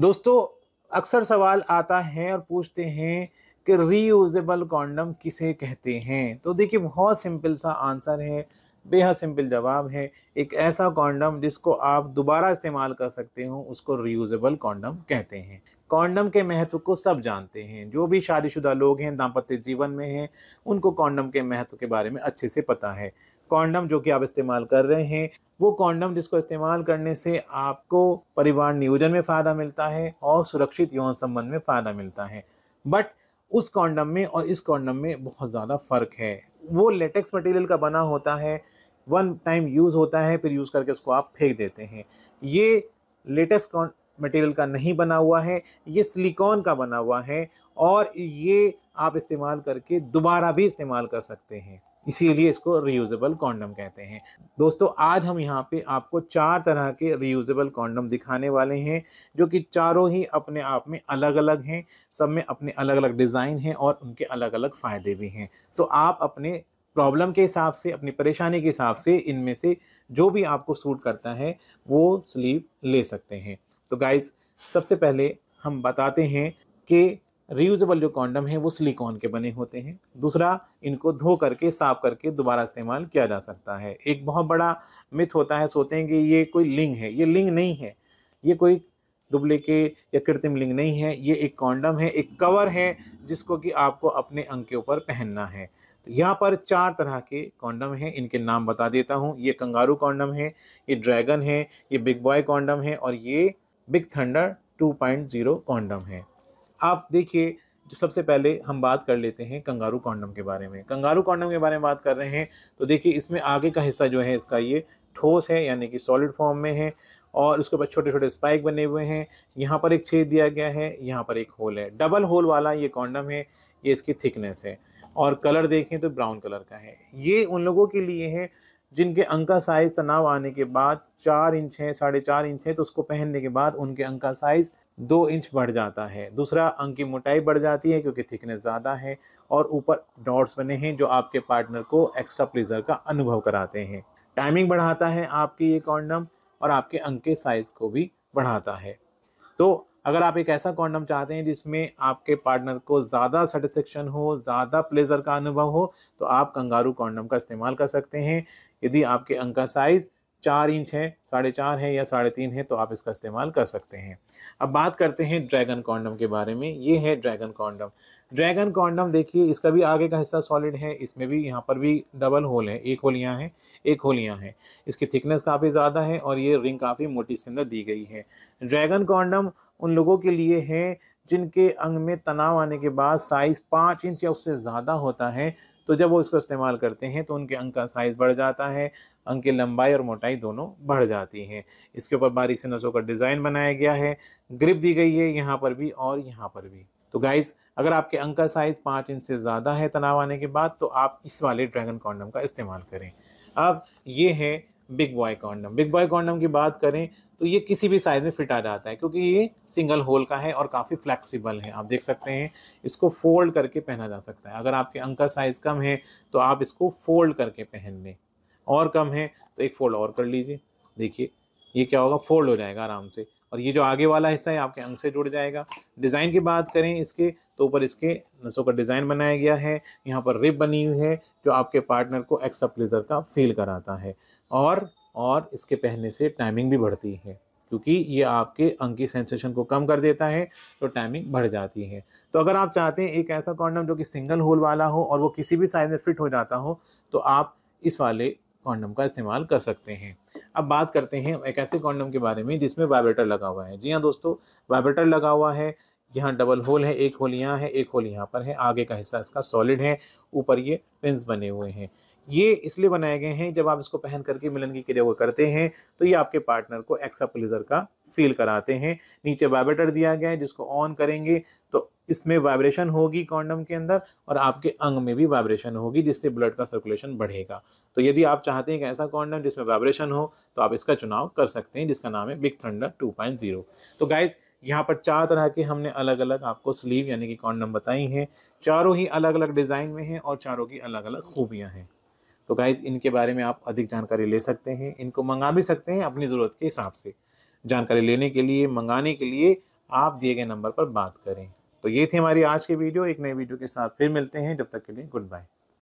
दोस्तों अक्सर सवाल आता है और पूछते हैं कि रीयूजेबल कॉन्डम किसे कहते हैं तो देखिए बहुत सिंपल सा आंसर है बेहद सिंपल जवाब है एक ऐसा कॉन्डम जिसको आप दोबारा इस्तेमाल कर सकते हो उसको रीयूजेबल कॉन्डम कहते हैं कॉन्डम के महत्व को सब जानते हैं जो भी शादीशुदा लोग हैं दाम्पत्य जीवन में हैं उनको कॉन्डम के महत्व के बारे में अच्छे से पता है कॉन्डम जो कि आप इस्तेमाल कर रहे हैं वो कॉन्डम जिसको इस्तेमाल करने से आपको परिवार नियोजन में फ़ायदा मिलता है और सुरक्षित यौन संबंध में फ़ायदा मिलता है बट उस कॉन्डम में और इस कॉन्डम में बहुत ज़्यादा फ़र्क है वो लेटेक्स मटेरियल का बना होता है वन टाइम यूज़ होता है फिर यूज़ करके उसको आप फेंक देते हैं ये लेटेस्ट मटेरियल का नहीं बना हुआ है ये सिलिकॉन का बना हुआ है और ये आप इस्तेमाल करके दोबारा भी इस्तेमाल कर सकते हैं इसीलिए इसको रीयूजेबल कॉन्डम कहते हैं दोस्तों आज हम यहाँ पे आपको चार तरह के रीयूजेबल कॉन्डम दिखाने वाले हैं जो कि चारों ही अपने आप में अलग अलग हैं सब में अपने अलग अलग डिज़ाइन हैं और उनके अलग अलग फ़ायदे भी हैं तो आप अपने प्रॉब्लम के हिसाब से अपनी परेशानी के हिसाब से इनमें से जो भी आपको सूट करता है वो स्लीव ले सकते हैं तो गाइज सबसे पहले हम बताते हैं कि रीयूजेबल जो कॉन्डम है वो सिलिकॉन के बने होते हैं दूसरा इनको धो करके साफ करके दोबारा इस्तेमाल किया जा सकता है एक बहुत बड़ा मिथ होता है सोचते हैं कि ये कोई लिंग है ये लिंग नहीं है ये कोई के या कृत्रिम लिंग नहीं है ये एक कॉन्डम है एक कवर है जिसको कि आपको अपने अंग के ऊपर पहनना है तो यहाँ पर चार तरह के कॉन्डम हैं इनके नाम बता देता हूँ ये कंगारू कॉन्डम है ये ड्रैगन है ये बिग बॉय कॉन्डम है और ये बिग थंडर 2.0 कॉन्डम है आप देखिए सबसे पहले हम बात कर लेते हैं कंगारू कॉन्डम के बारे में कंगारू कॉन्डम के बारे में बात कर रहे हैं तो देखिए इसमें आगे का हिस्सा जो है इसका ये ठोस है यानी कि सॉलिड फॉर्म में है और उसके ऊपर छोटे छोटे स्पाइक बने हुए हैं यहाँ पर एक छेद दिया गया है यहाँ पर एक होल है डबल होल वाला ये कॉन्डम है ये इसकी थिकनेस है और कलर देखें तो ब्राउन कलर का है ये उन लोगों के लिए है जिनके अंक का साइज़ तनाव आने के बाद चार इंच है साढ़े चार इंच है तो उसको पहनने के बाद उनके अंक का साइज़ दो इंच बढ़ जाता है दूसरा अंक की मोटाई बढ़ जाती है क्योंकि थिकनेस ज़्यादा है और ऊपर डॉट्स बने हैं जो आपके पार्टनर को एक्स्ट्रा प्लेजर का अनुभव कराते हैं टाइमिंग बढ़ाता है आपकी ये कॉन्डम और आपके अंक के साइज़ को भी बढ़ाता है तो अगर आप एक ऐसा कॉन्डम चाहते हैं जिसमें आपके पार्टनर को ज़्यादा सेटिस्फेक्शन हो ज़्यादा प्लेजर का अनुभव हो तो आप कंगारू कॉन्डम का इस्तेमाल कर सकते हैं यदि आपके अंक का साइज़ चार इंच है साढ़े चार है या साढ़े तीन है तो आप इसका इस्तेमाल कर सकते हैं अब बात करते हैं ड्रैगन कॉन्डम के बारे में ये है ड्रैगन कॉन्डम ड्रैगन कॉन्डम देखिए इसका भी आगे का हिस्सा सॉलिड है इसमें भी यहाँ पर भी डबल होल है एक होल यहाँ है एक होल यहाँ है इसकी थिकनेस काफ़ी ज़्यादा है और ये रिंग काफ़ी मोटी इसके अंदर दी गई है ड्रैगन कॉन्डम उन लोगों के लिए है जिनके अंग में तनाव आने के बाद साइज़ पाँच इंच या उससे ज़्यादा होता है तो जब वो इसको इस्तेमाल करते हैं तो उनके अंक का साइज़ बढ़ जाता है अंक की लंबाई और मोटाई दोनों बढ़ जाती हैं इसके ऊपर बारीक से नसों का डिज़ाइन बनाया गया है ग्रिप दी गई है यहाँ पर भी और यहाँ पर भी तो गाइज़ अगर आपके अंक का साइज़ पाँच इंच से ज़्यादा है तनाव आने के बाद तो आप इस वाले ड्रैगन कॉन्डम का इस्तेमाल करें अब ये है big boy condom big boy condom की बात करें तो ये किसी भी साइज़ में फिट आ जाता है क्योंकि ये सिंगल होल का है और काफ़ी फ्लेक्सिबल है आप देख सकते हैं इसको फोल्ड करके पहना जा सकता है अगर आपके अंक का साइज़ कम है तो आप इसको फोल्ड करके पहन लें और कम है तो एक फोल्ड और कर लीजिए देखिए ये क्या होगा फोल्ड हो जाएगा आराम से और ये जो आगे वाला हिस्सा है आपके अंग से जुड़ जाएगा डिज़ाइन की बात करें इसके तो ऊपर इसके नसों का डिज़ाइन बनाया गया है यहाँ पर रिप बनी हुई है जो आपके पार्टनर को एक्स्ट्रा प्लेजर का फील कराता है और और इसके पहनने से टाइमिंग भी बढ़ती है क्योंकि ये आपके अंग की सेंसेशन को कम कर देता है तो टाइमिंग बढ़ जाती है तो अगर आप चाहते हैं एक ऐसा कॉन्डम जो कि सिंगल होल वाला हो और वो किसी भी साइज़ में फिट हो जाता हो तो आप इस वाले कॉन्डम का इस्तेमाल कर सकते हैं अब बात करते हैं एक ऐसे कॉन्डम के बारे में जिसमें वाइब्रेटर लगा हुआ है जी हाँ दोस्तों वाइब्रेटर लगा हुआ है यहाँ डबल होल है एक होल यहाँ है एक होल यहाँ पर है आगे का हिस्सा इसका सॉलिड है ऊपर ये पिंस बने हुए हैं ये इसलिए बनाए गए हैं जब आप इसको पहन करके मिलन की क्रिया को करते हैं तो ये आपके पार्टनर को एक्सा प्लेजर का फील कराते हैं नीचे वाइब्रेटर दिया गया है जिसको ऑन करेंगे तो इसमें वाइब्रेशन होगी कॉन्डम के अंदर और आपके अंग में भी वाइब्रेशन होगी जिससे ब्लड का सर्कुलेशन बढ़ेगा तो यदि आप चाहते हैं कि ऐसा कॉन्डम जिसमें वाइब्रेशन हो तो आप इसका चुनाव कर सकते हैं जिसका नाम है बिग थंडर टू तो गाइज़ यहाँ पर चार तरह के हमने अलग अलग आपको स्लीव यानी कि कॉन्डम बताई हैं चारों ही अलग अलग डिज़ाइन में हैं और चारों की अलग अलग खूबियाँ हैं तो गाइज इनके बारे में आप अधिक जानकारी ले सकते हैं इनको मंगा भी सकते हैं अपनी ज़रूरत के हिसाब से जानकारी लेने के लिए मंगाने के लिए आप दिए गए नंबर पर बात करें तो ये थी हमारी आज की वीडियो एक नए वीडियो के साथ फिर मिलते हैं जब तक के लिए गुड बाय